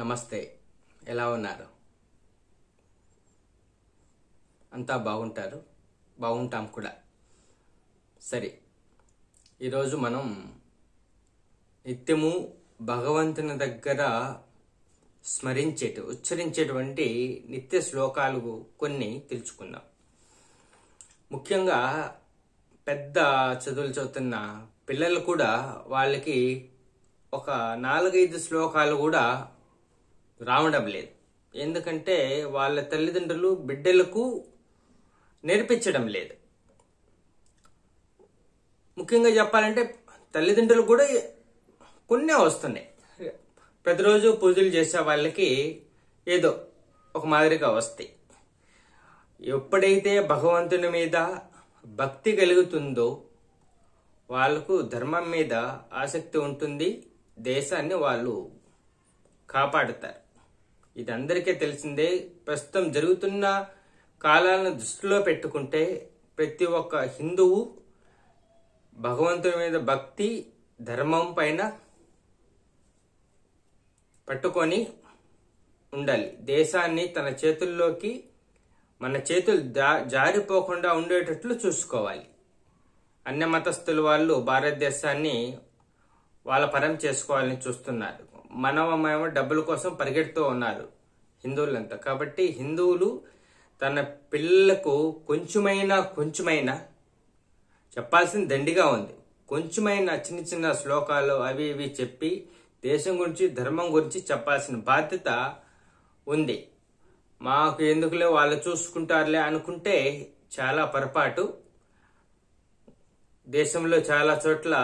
నమస్తే ఎలా ఉన్నారు అంతా బాగుంటారు బాగుంటాం కూడా సరే ఈరోజు మనం నిత్యము భగవంతుని దగ్గర స్మరించేటి ఉచ్చరించేటువంటి నిత్య శ్లోకాలు కొన్ని తెలుసుకుందాం ముఖ్యంగా పెద్ద చదువులు చదువుతున్న పిల్లలు కూడా వాళ్ళకి ఒక నాలుగైదు శ్లోకాలు కూడా రావడం లేదు ఎందుకంటే వాళ్ళ తల్లిదండ్రులు బిడ్డలకు నేర్పించడం లేదు ముఖ్యంగా చెప్పాలంటే తల్లిదండ్రులు కూడా కొన్ని వస్తున్నాయి ప్రతిరోజు పూజలు చేసే వాళ్ళకి ఏదో ఒక మాదిరిగా వస్తాయి ఎప్పుడైతే భగవంతుని మీద భక్తి కలుగుతుందో వాళ్ళకు ధర్మం మీద ఆసక్తి ఉంటుంది దేశాన్ని వాళ్ళు కాపాడుతారు ఇది అందరికీ తెలిసిందే ప్రస్తుతం జరుగుతున్న కాలాలను దృష్టిలో పెట్టుకుంటే ప్రతి ఒక్క హిందువు భగవంతుని మీద భక్తి ధర్మం పైన పట్టుకొని ఉండాలి దేశాన్ని తన చేతుల్లోకి మన చేతులు జారిపోకుండా ఉండేటట్లు చూసుకోవాలి అన్ని మతస్థుల వాళ్ళు భారతదేశాన్ని వాళ్ళ పరం చేసుకోవాలని చూస్తున్నారు మనమేమో డబ్బుల కోసం పరిగెడుతూ ఉన్నారు హిందువులంతా కాబట్టి హిందువులు తన పిల్లలకు కొంచెమైనా కొంచెమైనా చెప్పాల్సిన దండిగా ఉంది కొంచెమైనా చిన్న చిన్న శ్లోకాలు అవి ఇవి చెప్పి దేశం గురించి ధర్మం గురించి చెప్పాల్సిన బాధ్యత ఉంది మాకు ఎందుకులే వాళ్ళు చూసుకుంటారులే అనుకుంటే చాలా పొరపాటు దేశంలో చాలా చోట్ల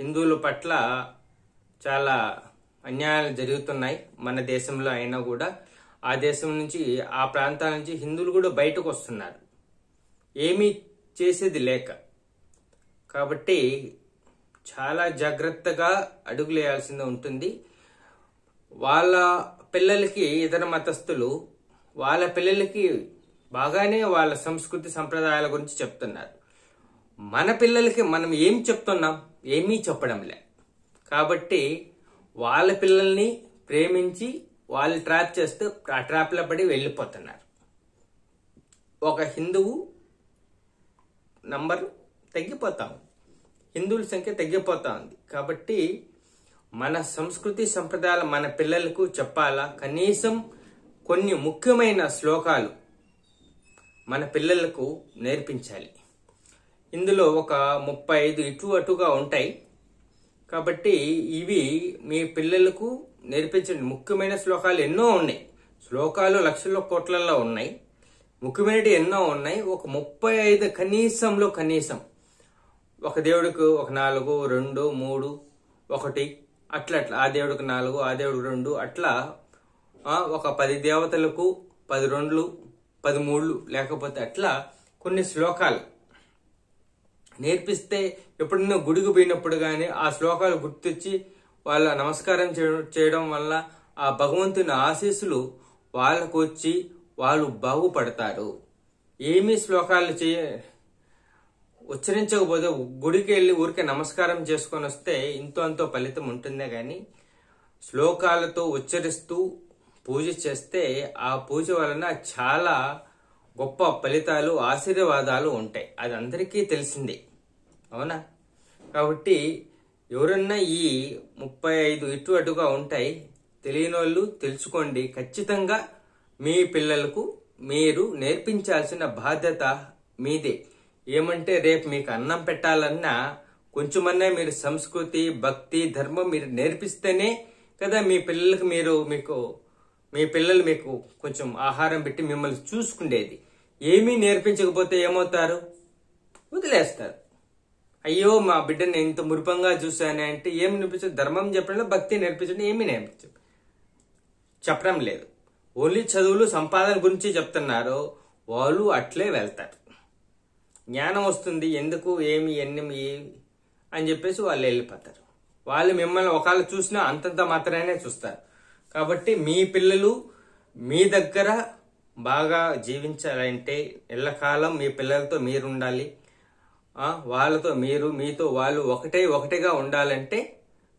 హిందువుల పట్ల చాలా అన్యాయాలు జరుగుతున్నాయి మన దేశంలో అయినా కూడా ఆ దేశం నుంచి ఆ ప్రాంతాల నుంచి హిందువులు కూడా బయటకు వస్తున్నారు ఏమీ చేసేది లేక కాబట్టి చాలా జాగ్రత్తగా అడుగులేయాల్సింది ఉంటుంది వాళ్ళ పిల్లలకి ఇతర మతస్థులు వాళ్ళ పిల్లలకి బాగానే వాళ్ళ సంస్కృతి సంప్రదాయాల గురించి చెప్తున్నారు మన పిల్లలకి మనం ఏం చెప్తున్నాం ఏమీ చెప్పడం లే కాబట్టి వాళ్ళ పిల్లల్ని ప్రేమించి వాళ్ళు ట్రాప్ చేస్తే ఆ ట్రాప్లో పడి వెళ్ళిపోతున్నారు ఒక హిందువు నంబర్ తగ్గిపోతా ఉంది హిందువుల సంఖ్య తగ్గిపోతా ఉంది కాబట్టి మన సంస్కృతి సంప్రదాయాలు మన పిల్లలకు చెప్పాలా కనీసం కొన్ని ముఖ్యమైన శ్లోకాలు మన పిల్లలకు నేర్పించాలి ఇందులో ఒక ముప్పై ఐదు ఇటు అటుగా ఉంటాయి కాబట్టి ఇవి మీ పిల్లలకు నేర్పించండి ముఖ్యమైన శ్లోకాలు ఎన్నో ఉన్నాయి శ్లోకాలు లక్షల కోట్లలో ఉన్నాయి ముఖ్యమైనవి ఎన్నో ఉన్నాయి ఒక ముప్పై ఐదు కనీసంలో కనీసం ఒక దేవుడికి ఒక నాలుగు రెండు మూడు ఒకటి అట్లా అట్లా ఆ దేవుడికి నాలుగు ఆ దేవుడికి రెండు అట్లా ఒక పది దేవతలకు పది రెండ్లు పది లేకపోతే అట్లా కొన్ని శ్లోకాలు నేర్పిస్తే ఎప్పుడైనా గుడికి పోయినప్పుడు కానీ ఆ శ్లోకాలు గుర్తొచ్చి వాళ్ళ నమస్కారం చేయడం వల్ల ఆ భగవంతుని ఆశీస్సులు వాళ్ళకు వచ్చి వాళ్ళు బాగుపడతారు ఏమీ శ్లోకాలు చేయ ఉచ్చరించకపోతే గుడికి వెళ్ళి ఊరికే నమస్కారం చేసుకొని వస్తే ఇంతో అంతో ఫలితం ఉంటుందే కానీ శ్లోకాలతో ఉచ్చరిస్తూ పూజ చేస్తే ఆ పూజ వలన చాలా గొప్ప ఫలితాలు ఆశీర్వాదాలు ఉంటాయి అది అందరికీ తెలిసిందే అవునా కాబట్టి ఎవరన్నా ఈ ముప్పై ఐదు ఇటు అటుగా ఉంటాయి తెలియని వాళ్ళు తెలుసుకోండి ఖచ్చితంగా మీ పిల్లలకు మీరు నేర్పించాల్సిన బాధ్యత మీదే ఏమంటే రేపు మీకు అన్నం పెట్టాలన్నా కొంచెమన్నా మీరు సంస్కృతి భక్తి ధర్మం మీరు నేర్పిస్తేనే కదా మీ పిల్లలకు మీరు మీకు మీ పిల్లలు మీకు కొంచెం ఆహారం పెట్టి మిమ్మల్ని చూసుకుండేది ఏమీ నేర్పించకపోతే ఏమవుతారు వదిలేస్తారు అయ్యో మా బిడ్డని ఎంత మురిపంగా చూశాను అంటే ఏమి నేర్పించదు ధర్మం చెప్పడం భక్తి నేర్పించడం ఏమీ నేర్పించదు చెప్పడం లేదు ఓన్లీ చదువులు సంపాదన గురించి చెప్తున్నారు వాళ్ళు అట్లే వెళ్తారు జ్ఞానం వస్తుంది ఎందుకు ఏమి ఎన్ని అని చెప్పేసి వాళ్ళు వెళ్ళిపోతారు వాళ్ళు మిమ్మల్ని ఒకళ్ళు చూసినా అంతంత మాత్రమే చూస్తారు కాబట్టి మీ పిల్లలు మీ దగ్గర బాగా జీవించాలంటే ఎల్లకాలం మీ పిల్లలతో మీరు ఉండాలి వాళ్ళతో మీరు మీతో వాళ్ళు ఒకటే ఒకటిగా ఉండాలంటే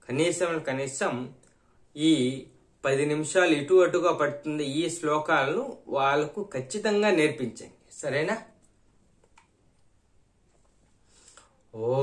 కనీసం కనీసం ఈ పది నిమిషాలు ఇటు అటుగా పడుతుంది ఈ శ్లోకాలను వాళ్ళకు ఖచ్చితంగా నేర్పించండి సరేనా ఓ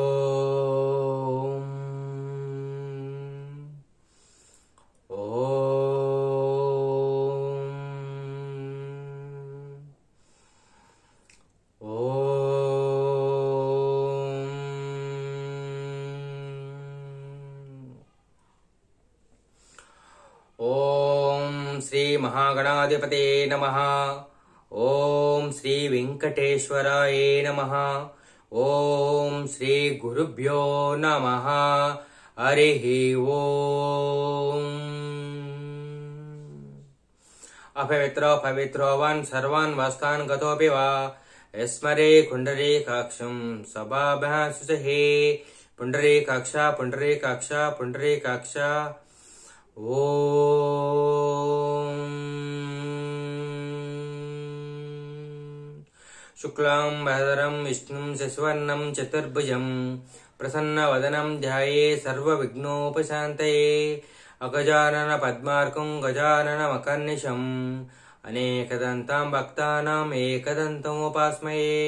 ॐ श्रीमहागणाधिपते नमः ॐ श्रीवेङ्कटेश्वराय नमः ॐ श्रीगुरुभ्यो नमः अपवित्रो पवित्रो वन् सर्वान् वस्तान् गतोऽपि वा स्मरे कुण्डरी काक्षम् सभाभ्यासुचहे पुण्डरीकक्ष पुण्डरी कक्ष पुण्डरी कक्ष शुक्लां विष्णु विष्णुं शशिवर्णं प्रसन्न वदनम ध्याये अगजानन अगजाननपद्मार्कं गजाननमकर्निशम् अनेकदन्तां भक्तानाम् एकदन्तमुपास्मये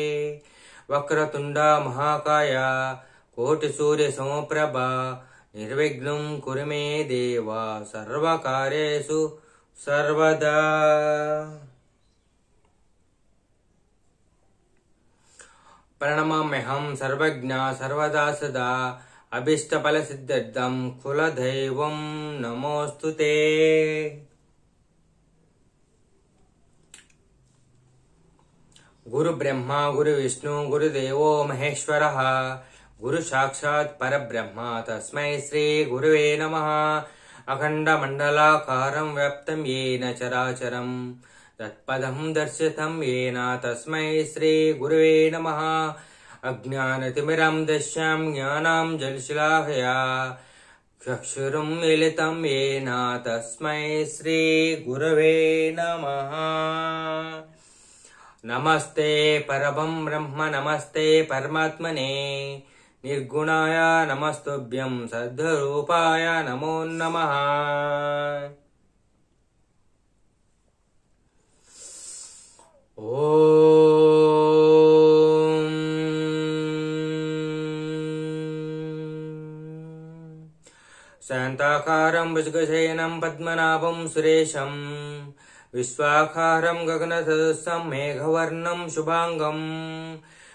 वक्रतुण्डा महाकाय कोटिसूर्यसमप्रभा निर्विघ्नम् कुरु मे देव प्रणमम्यहम् सर्वज्ञा सर्वदा सदा अभीष्टबलसिद्धम् खुलदैवम् नमोऽस्तु ते गुरुब्रह्मा गुरुविष्णु गुरुदेवो महेश्वरः गुरुसाक्षात् परब्रह्म तस्मै श्रीगुरुवे नमः अखण्डमण्डलाकारं व्याप्तं येन चराचरं तत्पदं दर्शितं येन श्री गुरव नम अज्ञानतिमिरं दश्यां ज्ञाना जलशिलाहया चक्षुरुं मिलितं येन श्री गुरव नम नमस्ते परम ब्रह्म नमस्ते परमात्मने निर्गुणाय नमस्तुभ्यं सद्धरूपाय नमो नमः ॐ शान्ताकारं भुजगशयनं पद्मनाभं सुरेशं विश्वाकारं गगनसदृशं मेघवर्णं शुभाङ्गम्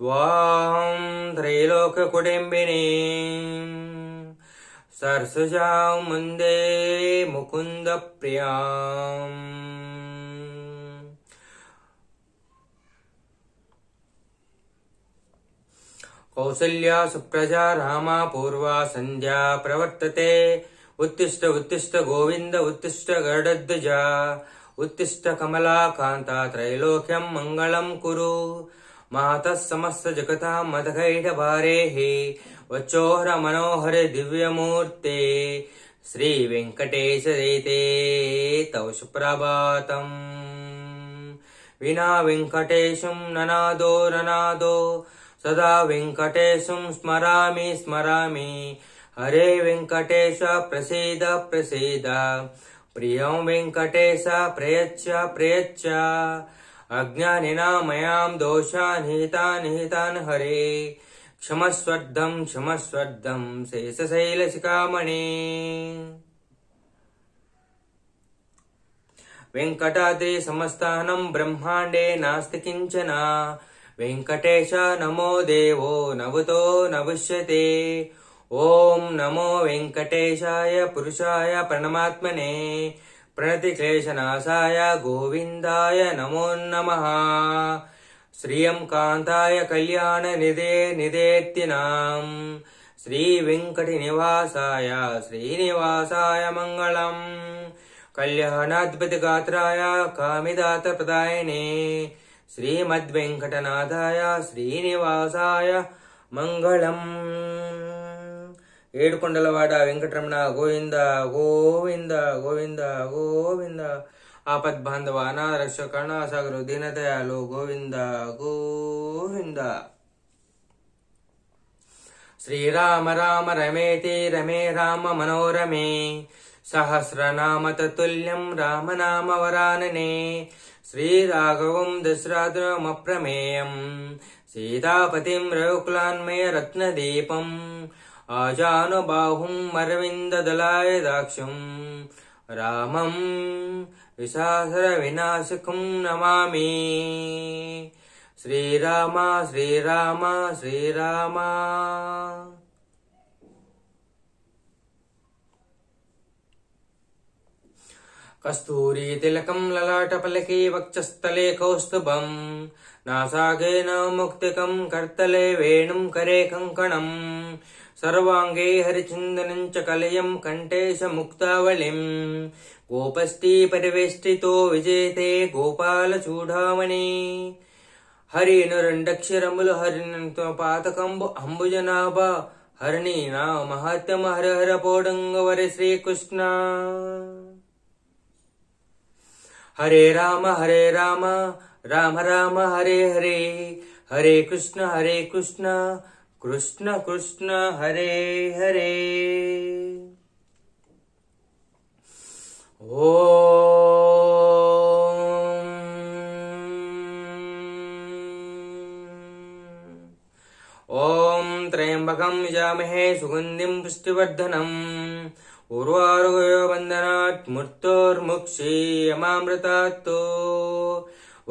त्वां त्रैलोककुटुम्बिने सरसजां मुन्दे मुकुन्दप्रियाम् कौसल्या सुप्रजा रामा पूर्वा संध्या प्रवर्तते उत्तिष्ठ उत्तिष्ठ गोविंद उत्तिष्ठ गडद्वजा उत्तिष्ठ कांता त्रैलोक्यं मङ्गलं कुरु मातः समस्त जगता मतकैटभारेः वचोहर मनोहर दिव्यमूर्ते श्रीवेङ्कटेशदयिते तौ सुप्रभातम् विना वेङ्कटेशं ननादो ननादो सदा वेङ्कटेशं स्मरा स्मरामि हरे वेङ्कटेश प्रसीद प्रसीद प्रिय वेङ्कटेश प्रयच्छ प्रयच्छ అజ్ఞానినా మయాం దోషా నిహితా నిహితాన్ హరే క్షమస్వర్ధం క్షమస్వర్ధం శేషశైలశిఖామణే వెంకటాద్రి సమస్థానం బ్రహ్మాండే నాస్తి కించన వెంకటేశ నమో దేవో నవతో నవిష్యతే ఓం నమో వెంకటేశాయ పురుషాయ ప్రణమాత్మనే प्रणतिक्लेशनाशाय गोविन्दाय नमो नमः श्रियं कान्ताय कल्याणनिधे निधेत्तिनाम् निदेत्यनाम् श्रीवेङ्कटनिवासाय श्रीनिवासाय मङ्गलम् कल्याणाद्भुतगात्राय कामिदातप्रदायिने श्रीमद्वेङ्कटनाथाय श्रीनिवासाय मङ्गलम् ఏడుకొండలవాడ వెంకటరమణ గోవింద గోవింద గోవింద గోవింద ఆపద్ బాంధవ రక్ష కరుణాసాగరు దీనదయాలు గోవింద గోవింద శ్రీరామ రామ రమేతే రమే రామ మనోరమే సహస్రనామ తతుల్యం రామనామ వరాననే శ్రీరాఘవం దశరాధురమప్రమేయం సీతాపతిం రఘుకులాన్మయ రత్నదీపం आजानुबाहुं मरविन्ददलायदाक्षं रामं विशासरविनाशकं नमामि श्रीराम श्रीराम श्रीराम कस्तूरीतिलकं ललाटपलके वक्षस्थले कौस्तुभम् नासागेन मुक्तिकं कर्तले वेणुं करे कङ्कणम् సర్వాంగే హరిచిందనంచ కలయం కంఠేశ ముక్తావళిం గోపస్థీ పరివేష్టితో విజేతే గోపాల చూడామణి హరిను రెండక్షరములు హరినంతో పాతకంబు అంబుజనాభ హరిణి నా మహాత్మ హరహర పోడంగవరి శ్రీకృష్ణ హరే రామ హరే రామ రామ రామ హరే హరే హరే కృష్ణ హరే కృష్ణ कृष्ण कृष्ण हरे हरे ओ त्र्यंबकं यजामहे सुगन्धिं पुष्टिवर्धनम् उर्वारुगयो वन्दनात् मूर्तोर्मुक्षीयमामृतात्तो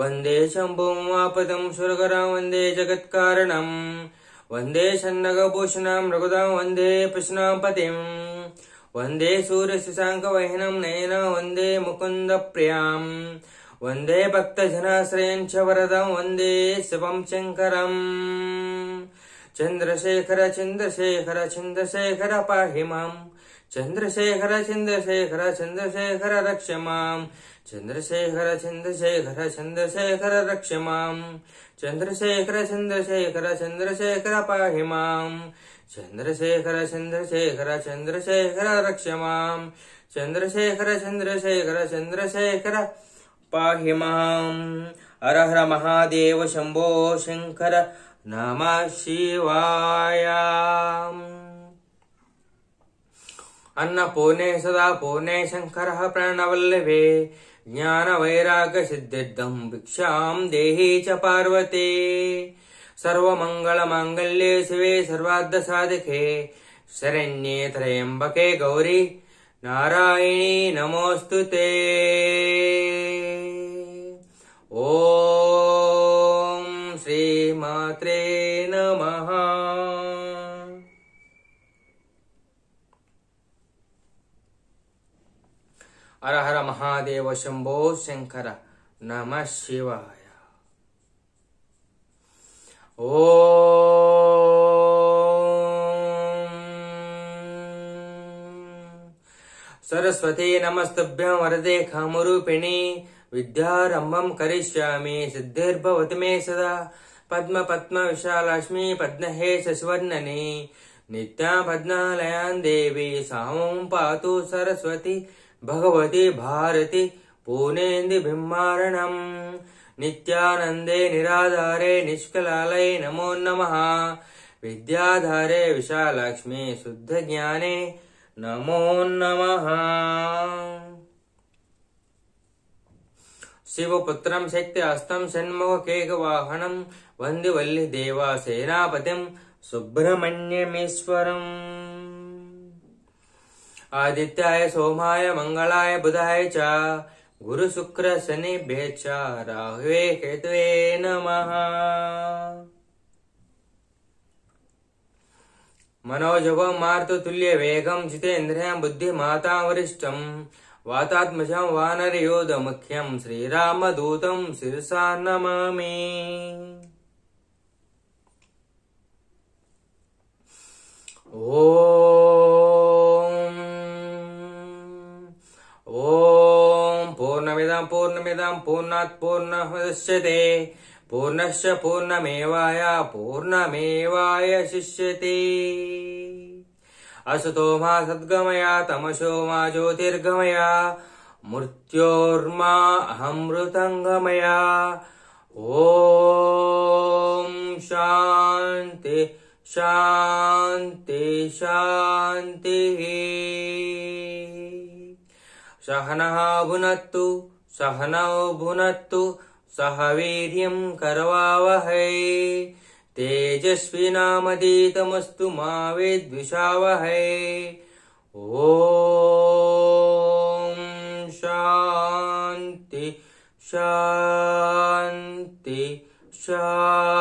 वन्दे शम्भुमापदं सुरकरं वन्दे जगत्कारणम् वन्दे षण्णगभूषणां रघुदां वन्दे कृष्णां पतिम् वन्दे सूर्यशशाङ्कवहिनं नयन वन्दे मुकुन्दप्रियाम् वन्दे भक्तजनाश्रयञ्च वरदं वन्दे शिवं शङ्करम् चन्द्रशेखर चन्द्रशेखर चन्द्रशेखर पाहि माम् चंद्रशेखर चंद्रशेखर चंद्रशेखर रक्ष चंद्रशेखर चंद्रशेखर चंद्रशेखर रक्ष चंद्रशेखर चंद्रशेखर चंद्रशेखर पाहिमा मंद्रशेखर चंद्रशेखर चंद्रशेखर रक्ष चंद्रशेखर चंद्रशेखर चंद्रशेखर पाहिमा मर हर महादेव शंभो शंकर नमः शिवाया ಅನ್ನ ಪೂರ್ಣೆ ಸದಾ ಪೂರ್ಣೆ ಶಂಕರ ಪ್ರಾಣವಲ್ವೇ ಜ್ಞಾನ ವೈರಾಗ ಸಿದ್ಧಿದ್ದಂ ಭಿಕ್ಷಾಂ ದೇಹಿ ಚ ಪಾರ್ವತಿ ಸರ್ವ ಮಂಗಳ ಮಾಂಗಲ್ಯ ಶಿ ಸರ್ವಾರ್ಧ ಸಾಧಕೆ ಶರಣ್ಯೇ ತ್ರಯಂಬಕೆ ಗೌರಿ ನಾರಾಯಣಿ ನಮೋಸ್ತು ತೇ ಓ ಶ್ರೀ ಮಾತ್ರೇ ನಮಃ हर हर महादेव शंभो शंकर नम शिवाय सरस्वती नमस्तभ्यं वरदे कामरूपिणी विद्यारम्भं करिष्यामि सिद्धिर्भवति मे सदा पद्म पद्म विशालक्ष्मी पद्म हे शशिवर्णने नित्या पद्मालयान् देवी सां पातु सरस्वती భగవతి భారతి పూనేంది బ్రహ్మారణం నిత్యానందే నిరాధారే నిష్కలాలై నమో నమ విద్యాధారే విశాలక్ష్మి శుద్ధ జ్ఞానే నమో నమ శివపుత్రం శక్తి హస్తం షణ్ముఖ కేకవాహనం వందివల్లి దేవా సేనాపతిం సుబ్రహ్మణ్యమీశ్వరం आदित्याय सोमाय मंगलाय बुधाय च गुरु शुक्र शनि भेच राहवे केतवे नमः वरिष्ठ वातात्मज वानर योद मुख्यम श्री राम श्रीरामदूतं शिरसा नमामि ओ ॐ पूर्णमिदं पूर्णमिदं पूर्णात् पूर्णमुदश्यते पूर्णश्च पूर्णमेवाय पूर्णमेवाय शिष्यते असतो मा सद्गमया तमशो मा ज्योतिर्गमया मृत्योर्मा अहमृतङ्गमया ॐ शान्ति शान्ति शान्तिः सहनः भुनत्तु सहनौ भुनत्तु सह वीर्यम् करवावहै तेजस्विनामतीतमस्तु मा विद्विषावहै ॐ शान्ति शान्ति शान्ति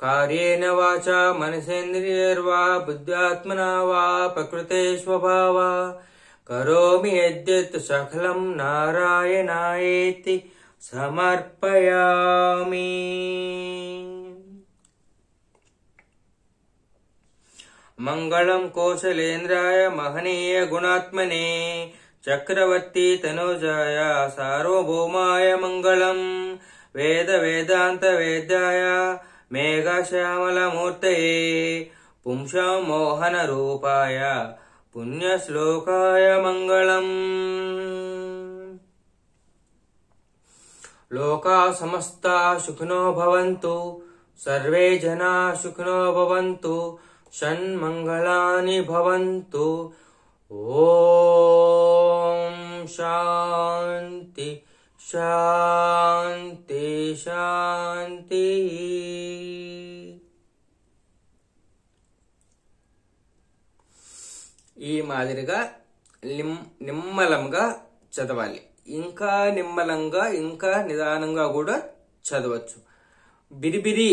कार्येण वाचा मनसेन्द्रियैर्वा बुद्ध्यात्मना वा प्रकृतेष्वभावा करोमि यद्यत् सकलम् नारायणायेति समर्पयामि मङ्गलम् कोशलेन्द्राय महनीय गुणात्मने तनुजाय सार्वभौमाय मङ्गलम् वेदवेदान्तवेदाय मेघश्यामलमूर्तये पुंसमोहनरूपाय पुण्यश्लोकाय मङ्गलम् लोका समस्ता सुखनो भवन्तु सर्वे जना सुखनो भवन्तु षण्मङ्गलानि भवन्तु ॐ शान्ति శాంతి శాంతి ఈ మాదిరిగా నిమ్ నిమ్మలంగా చదవాలి ఇంకా నిమ్మలంగా ఇంకా నిదానంగా కూడా చదవచ్చు బిరిబిరి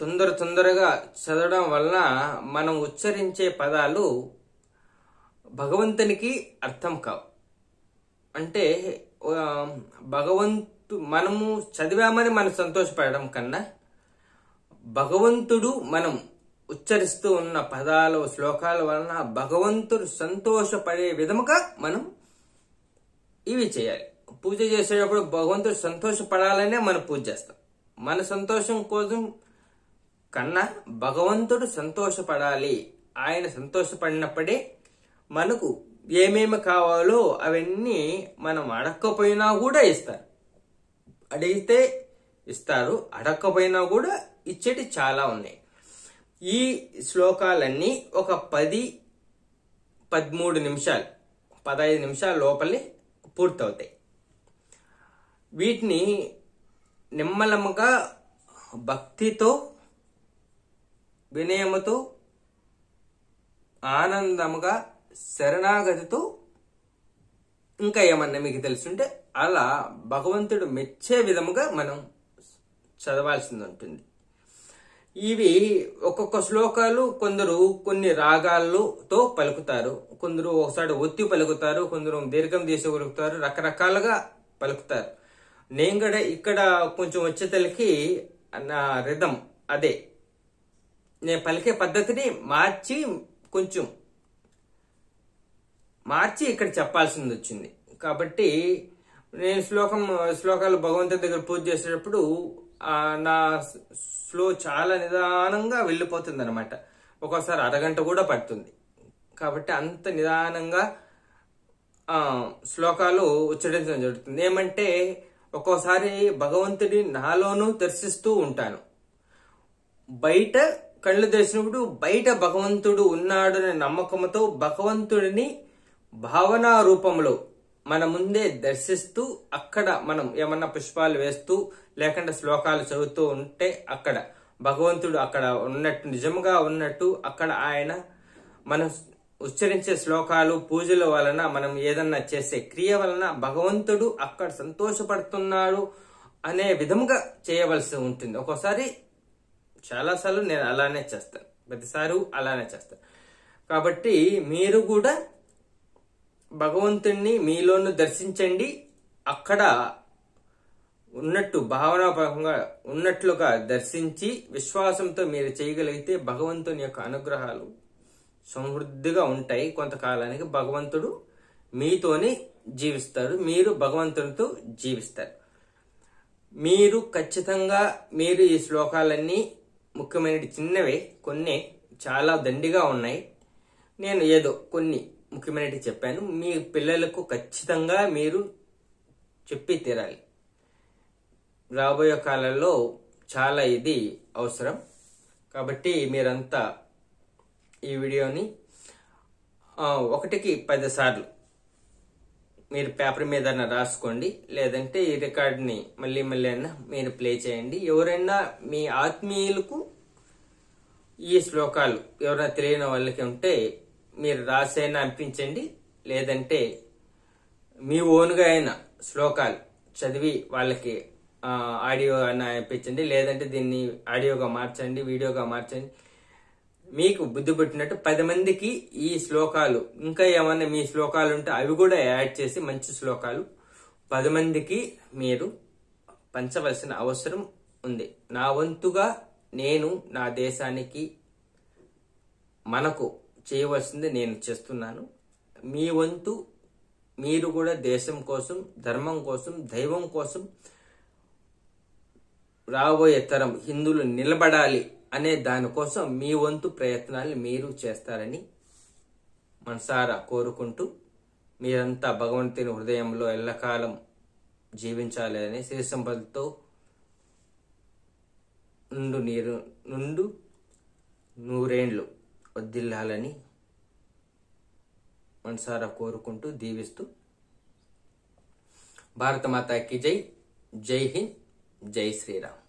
తొందర తొందరగా చదవడం వలన మనం ఉచ్చరించే పదాలు భగవంతునికి అర్థం కావు అంటే భగవంతు మనము చదివామని మనం సంతోషపడడం కన్నా భగవంతుడు మనం ఉచ్చరిస్తూ ఉన్న పదాలు శ్లోకాల వలన భగవంతుడు సంతోషపడే విధముగా మనం ఇవి చేయాలి పూజ చేసేటప్పుడు భగవంతుడు సంతోషపడాలనే మనం పూజ చేస్తాం మన సంతోషం కోసం కన్నా భగవంతుడు సంతోషపడాలి ఆయన సంతోషపడినప్పుడే మనకు ఏమేమి కావాలో అవన్నీ మనం అడగకపోయినా కూడా ఇస్తారు అడిగితే ఇస్తారు అడగకపోయినా కూడా ఇచ్చేటి చాలా ఉన్నాయి ఈ శ్లోకాలన్నీ ఒక పది పదమూడు నిమిషాలు పదహైదు నిమిషాల లోపలే పూర్తవుతాయి వీటిని నిమ్మలముగా భక్తితో వినయముతో ఆనందముగా శరణాగతితో ఇంకా ఏమన్నా మీకు తెలుసుంటే అలా భగవంతుడు మెచ్చే విధముగా మనం చదవాల్సింది ఉంటుంది ఇవి ఒక్కొక్క శ్లోకాలు కొందరు కొన్ని రాగాలతో పలుకుతారు కొందరు ఒకసారి ఒత్తి పలుకుతారు కొందరు దీర్ఘం తీసి పలుకుతారు రకరకాలుగా పలుకుతారు నేను కూడా ఇక్కడ కొంచెం వచ్చేతలకి నా రిధం అదే నేను పలికే పద్ధతిని మార్చి కొంచెం మార్చి ఇక్కడ చెప్పాల్సింది వచ్చింది కాబట్టి నేను శ్లోకం శ్లోకాలు భగవంతుడి దగ్గర పూజ చేసేటప్పుడు నా ఫ్లో చాలా నిదానంగా వెళ్ళిపోతుంది అనమాట ఒక్కోసారి అరగంట కూడా పడుతుంది కాబట్టి అంత నిదానంగా శ్లోకాలు ఉచ్చరించడం జరుగుతుంది ఏమంటే ఒక్కోసారి భగవంతుడి నాలోనూ దర్శిస్తూ ఉంటాను బయట కళ్ళు తెరిచినప్పుడు బయట భగవంతుడు ఉన్నాడనే నమ్మకంతో భగవంతుడిని భావనా రూపంలో మన ముందే దర్శిస్తూ అక్కడ మనం ఏమన్నా పుష్పాలు వేస్తూ లేకుండా శ్లోకాలు చదువుతూ ఉంటే అక్కడ భగవంతుడు అక్కడ ఉన్నట్టు నిజంగా ఉన్నట్టు అక్కడ ఆయన మనం ఉచ్చరించే శ్లోకాలు పూజల వలన మనం ఏదన్నా చేసే క్రియ వలన భగవంతుడు అక్కడ సంతోషపడుతున్నాడు అనే విధంగా చేయవలసి ఉంటుంది ఒక్కోసారి చాలాసార్లు నేను అలానే చేస్తాను ప్రతిసారి అలానే చేస్తాను కాబట్టి మీరు కూడా భగవంతుణ్ణి మీలోను దర్శించండి అక్కడ ఉన్నట్టు భావనాపరంగా ఉన్నట్లుగా దర్శించి విశ్వాసంతో మీరు చేయగలిగితే భగవంతుని యొక్క అనుగ్రహాలు సమృద్ధిగా ఉంటాయి కొంతకాలానికి భగవంతుడు మీతోనే జీవిస్తారు మీరు భగవంతునితో జీవిస్తారు మీరు ఖచ్చితంగా మీరు ఈ శ్లోకాలన్నీ ముఖ్యమైన చిన్నవే కొన్ని చాలా దండిగా ఉన్నాయి నేను ఏదో కొన్ని ముఖ్యమైనటి చెప్పాను మీ పిల్లలకు ఖచ్చితంగా మీరు చెప్పి తీరాలి రాబోయే కాలంలో చాలా ఇది అవసరం కాబట్టి మీరంతా ఈ వీడియోని ఒకటికి పది సార్లు మీరు పేపర్ మీద రాసుకోండి లేదంటే ఈ రికార్డ్ని మళ్ళీ మళ్ళీ అయినా మీరు ప్లే చేయండి ఎవరైనా మీ ఆత్మీయులకు ఈ శ్లోకాలు ఎవరైనా తెలియని వాళ్ళకి ఉంటే మీరు రాసైనా అనిపించండి లేదంటే మీ ఓన్గా అయిన శ్లోకాలు చదివి వాళ్ళకి ఆడియో అన్న అనిపించండి లేదంటే దీన్ని ఆడియోగా మార్చండి వీడియోగా మార్చండి మీకు బుద్ధి పుట్టినట్టు పది మందికి ఈ శ్లోకాలు ఇంకా ఏమైనా మీ శ్లోకాలు ఉంటే అవి కూడా యాడ్ చేసి మంచి శ్లోకాలు పది మందికి మీరు పంచవలసిన అవసరం ఉంది నా వంతుగా నేను నా దేశానికి మనకు చేయవలసింది నేను చేస్తున్నాను మీ వంతు మీరు కూడా దేశం కోసం ధర్మం కోసం దైవం కోసం రాబోయే తరం హిందువులు నిలబడాలి అనే దానికోసం మీ వంతు ప్రయత్నాలు మీరు చేస్తారని మనసారా కోరుకుంటూ మీరంతా భగవంతుని హృదయంలో ఎల్లకాలం జీవించాలి అని శ్రీ సంపదతో నుండు నీరు నుండు నూరేండ్లు వర్దిల్లాలని మనసారా కోరుకుంటూ దీవిస్తూ భారతమాత కి జై జై హింద్ జై శ్రీరామ్